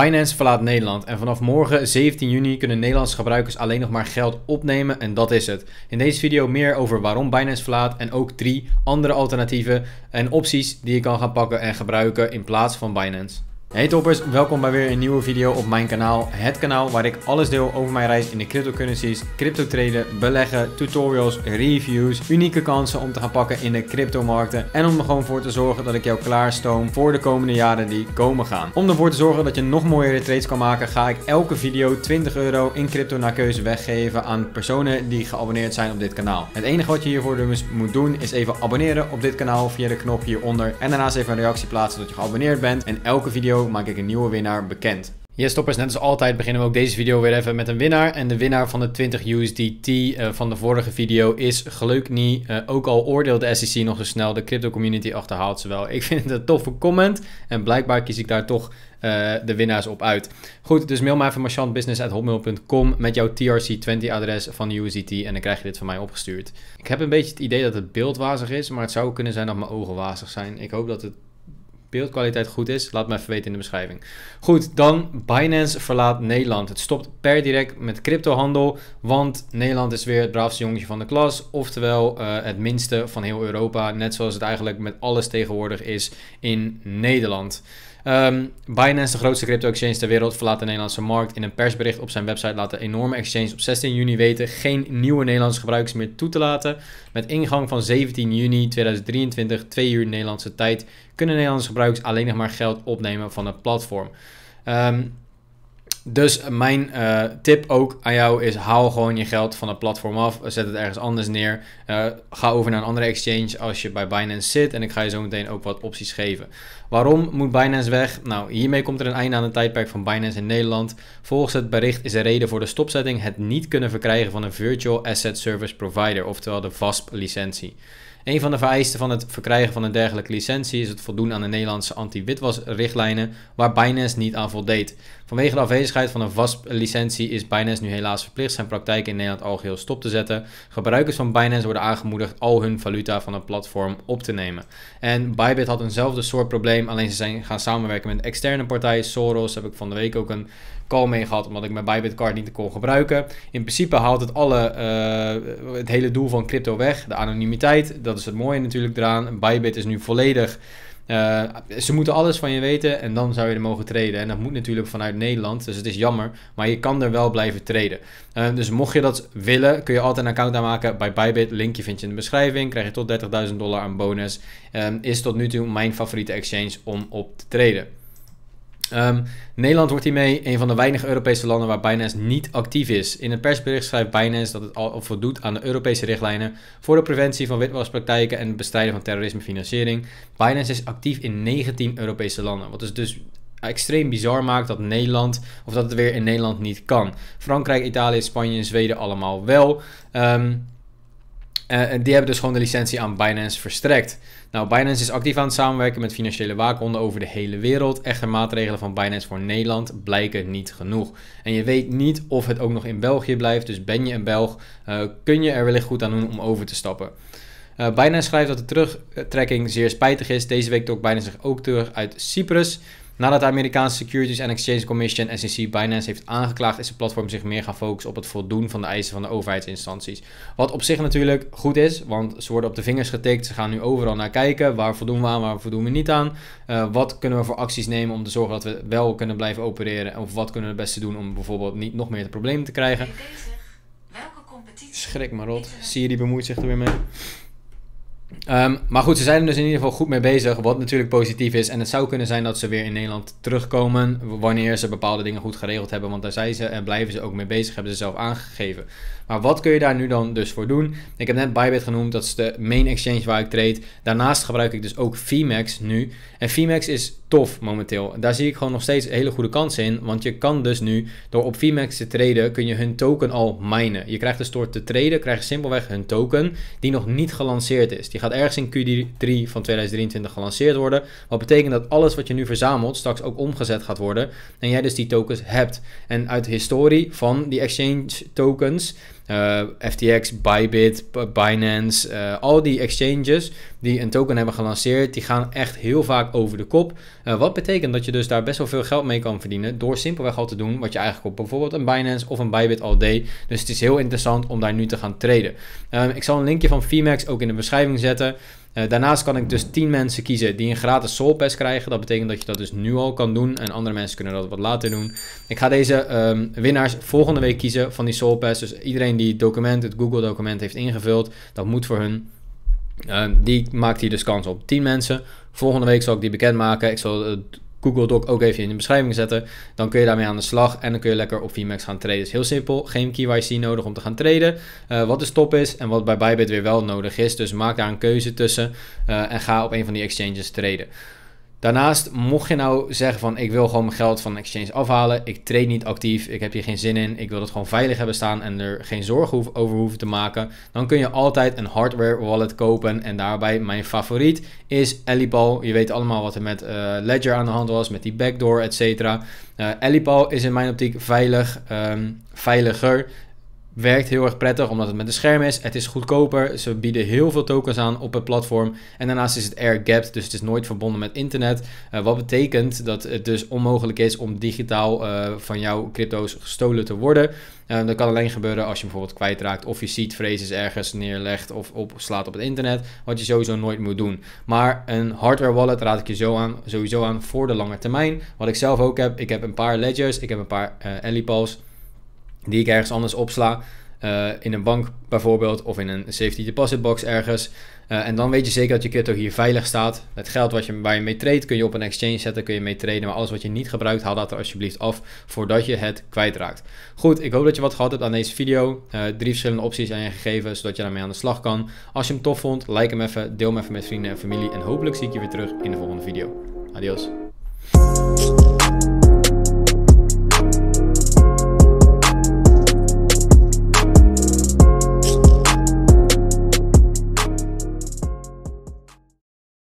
Binance verlaat Nederland en vanaf morgen 17 juni kunnen Nederlandse gebruikers alleen nog maar geld opnemen en dat is het. In deze video meer over waarom Binance verlaat en ook drie andere alternatieven en opties die je kan gaan pakken en gebruiken in plaats van Binance. Hey toppers, welkom bij weer een nieuwe video op mijn kanaal. Het kanaal waar ik alles deel over mijn reis in de cryptocurrencies, crypto traden, beleggen, tutorials, reviews, unieke kansen om te gaan pakken in de cryptomarkten en om er gewoon voor te zorgen dat ik jou klaarstoom voor de komende jaren die komen gaan. Om ervoor te zorgen dat je nog mooiere trades kan maken, ga ik elke video 20 euro in crypto naar keuze weggeven aan personen die geabonneerd zijn op dit kanaal. Het enige wat je hiervoor dus moet doen is even abonneren op dit kanaal via de knop hieronder en daarnaast even een reactie plaatsen dat je geabonneerd bent en elke video maak ik een nieuwe winnaar bekend. Yes toppers, net als altijd beginnen we ook deze video weer even met een winnaar. En de winnaar van de 20 USDT eh, van de vorige video is niet. Uh, ook al oordeelt de SEC nog zo snel, de crypto community achterhaalt ze wel. Ik vind het een toffe comment en blijkbaar kies ik daar toch eh, de winnaars op uit. Goed, dus mail mij even marchandbusiness.hotmail.com met jouw TRC20 adres van USDT en dan krijg je dit van mij opgestuurd. Ik heb een beetje het idee dat het beeld wazig is, maar het zou kunnen zijn dat mijn ogen wazig zijn. Ik hoop dat het beeldkwaliteit goed is, laat me even weten in de beschrijving. Goed, dan Binance verlaat Nederland. Het stopt per direct met cryptohandel, want Nederland is weer het braafste jongetje van de klas. Oftewel eh, het minste van heel Europa, net zoals het eigenlijk met alles tegenwoordig is in Nederland. Ehm, Binance, de grootste crypto exchange ter wereld, verlaat de Nederlandse markt. In een persbericht op zijn website laat de enorme exchange op 16 juni weten geen nieuwe Nederlandse gebruikers meer toe te laten. Met ingang van 17 juni 2023, 2 uur Nederlandse tijd, kunnen Nederlandse gebruikers alleen nog maar geld opnemen van het platform. Ehm, dus mijn eh, tip ook aan jou is: haal gewoon je geld van het platform af. Zet het ergens anders neer. Eh, ga over naar een andere exchange als je bij Binance zit. En ik ga je zo meteen ook wat opties geven. Waarom moet Binance weg? Nou, hiermee komt er een einde aan het tijdperk van Binance in Nederland. Volgens het bericht is de reden voor de stopzetting het niet kunnen verkrijgen van een Virtual Asset Service Provider, oftewel de VASP-licentie. Een van de vereisten van het verkrijgen van een dergelijke licentie is het voldoen aan de Nederlandse anti-witwasrichtlijnen, waar Binance niet aan voldeed. Vanwege de afwezigheid van een vast licentie is Binance nu helaas verplicht zijn praktijk in Nederland al geheel stop te zetten. Gebruikers van Binance worden aangemoedigd al hun valuta van het platform op te nemen. En Bybit had eenzelfde soort probleem, alleen ze zijn gaan samenwerken met externe partijen. Soros heb ik van de week ook een call mee gehad, omdat ik mijn Bybit card niet kon gebruiken. In principe haalt het alle, eh, het hele doel van crypto weg, de anonimiteit. Dat dat is het mooie natuurlijk eraan. Bybit is nu volledig. Eh, ze moeten alles van je weten en dan zou je er mogen treden. En dat moet natuurlijk vanuit Nederland, dus het is jammer. Maar je kan er wel blijven treden. Eh, dus mocht je dat willen, kun je altijd een account aanmaken bij Bybit. Linkje vind je in de beschrijving. Krijg je tot 30.000 dollar aan bonus. Ehm, is tot nu toe mijn favoriete exchange om op te treden. Ehm, Nederland wordt hiermee een van de weinige Europese landen waar Binance niet actief is. In het persbericht schrijft Binance dat het al voldoet aan de Europese richtlijnen voor de preventie van witwaspraktijken en het bestrijden van terrorismefinanciering. Binance is actief in 19 Europese landen, wat is dus, dus extreem bizar maakt dat Nederland of dat het weer in Nederland niet kan. Frankrijk, Italië, Spanje en Zweden allemaal wel. Ehm, eh, en die hebben dus gewoon de licentie aan Binance verstrekt. Nou, Binance is actief aan het samenwerken met financiële waakhonden over de hele wereld. Echter, maatregelen van Binance voor Nederland blijken niet genoeg. En je weet niet of het ook nog in België blijft. Dus ben je een Belg, eh, kun je er wellicht goed aan doen om over te stappen. Eh, Binance schrijft dat de terugtrekking zeer spijtig is. Deze week trok Binance zich ook terug uit Cyprus. Nadat de Amerikaanse Securities and Exchange Commission, SEC, Binance heeft aangeklaagd, is het platform zich meer gaan focussen op het voldoen van de eisen van de overheidsinstanties. Wat op zich natuurlijk goed is, want ze worden op de vingers getikt. Ze gaan nu overal naar kijken. Waar voldoen we aan, waar voldoen we niet aan? Uh, wat kunnen we voor acties nemen om te zorgen dat we wel kunnen blijven opereren? Of wat kunnen we het beste doen om bijvoorbeeld niet nog meer de problemen te krijgen? Schrik maar rot. Siri bemoeit zich er weer mee. Ehm, maar goed, ze zijn er dus in ieder geval goed mee bezig, wat natuurlijk positief is. En het zou kunnen zijn dat ze weer in Nederland terugkomen wanneer ze bepaalde dingen goed geregeld hebben. Want daar zijn ze en blijven ze ook mee bezig, hebben ze zelf aangegeven. Maar wat kun je daar nu dan dus voor doen? Ik heb net Bybit genoemd, dat is de main exchange waar ik trade. Daarnaast gebruik ik dus ook VMAX nu. En VMAX is tof momenteel. Daar zie ik gewoon nog steeds hele goede kansen in. Want je kan dus nu, door op VMAX te traden, kun je hun token al minen. Je krijgt dus door te traden, krijg je simpelweg hun token die nog niet gelanceerd is. Die gaat ergens in Q3 van 2023 gelanceerd worden. Wat betekent dat alles wat je nu verzamelt straks ook omgezet gaat worden. En jij dus die tokens hebt. En uit de historie van die exchange tokens eh, FTX, Bybit, Binance, eh, al die exchanges die een token hebben gelanceerd, die gaan echt heel vaak over de kop. Eh, wat betekent dat je dus daar best wel veel geld mee kan verdienen door simpelweg al te doen wat je eigenlijk op bijvoorbeeld een Binance of een Bybit al deed. Dus het is heel interessant om daar nu te gaan traden. Ehm, ik zal een linkje van VMAX ook in de beschrijving zetten. Eh, daarnaast kan ik dus 10 mensen kiezen die een gratis Soul krijgen. Dat betekent dat je dat dus nu al kan doen. En andere mensen kunnen dat wat later doen. Ik ga deze ehm, winnaars volgende week kiezen van die Soul Dus iedereen die het document, het Google document heeft ingevuld, dat moet voor hun. Eh, die maakt hier dus kans op 10 mensen. Volgende week zal ik die bekendmaken. Ik zal het eh, Google Doc ook even in de beschrijving zetten. Dan kun je daarmee aan de slag en dan kun je lekker op VMAX gaan traden. is dus heel simpel, geen KYC nodig om te gaan traden. Eh, wat de stop is en wat bij Bybit weer wel nodig is. Dus maak daar een keuze tussen eh, en ga op een van die exchanges traden. Daarnaast, mocht je nou zeggen van ik wil gewoon mijn geld van exchange afhalen, ik trade niet actief, ik heb hier geen zin in, ik wil het gewoon veilig hebben staan en er geen zorgen over hoeven te maken, dan kun je altijd een hardware wallet kopen en daarbij mijn favoriet is Alipal. Je weet allemaal wat er met eh, Ledger aan de hand was, met die backdoor, etc. Uh, eh, Alipal is in mijn optiek veilig, ehm, veiliger werkt heel erg prettig omdat het met een scherm is. Het is goedkoper. Ze bieden heel veel tokens aan op het platform. En daarnaast is het air-gapped, dus het is nooit verbonden met internet. Eh, wat betekent dat het dus onmogelijk is om digitaal eh, van jouw crypto's gestolen te worden. Eh, dat kan alleen gebeuren als je bijvoorbeeld kwijtraakt of je ziet phrases ergens neerlegt of op, slaat op het internet. Wat je sowieso nooit moet doen. Maar een hardware wallet raad ik je zo aan, sowieso aan voor de lange termijn. Wat ik zelf ook heb, ik heb een paar ledgers, ik heb een paar uh, die ik ergens anders opsla. Eh, in een bank bijvoorbeeld of in een safety deposit box ergens. Eh, en dan weet je zeker dat je crypto hier veilig staat. Het geld wat je, waar je mee trade kun je op een exchange zetten, kun je mee traden. Maar alles wat je niet gebruikt, haal dat er alsjeblieft af voordat je het kwijtraakt. Goed, ik hoop dat je wat gehad hebt aan deze video. Eh, drie verschillende opties aan je gegeven, zodat je daarmee aan de slag kan. Als je hem tof vond, like hem even, deel hem even met vrienden en familie. En hopelijk zie ik je weer terug in de volgende video. Adios.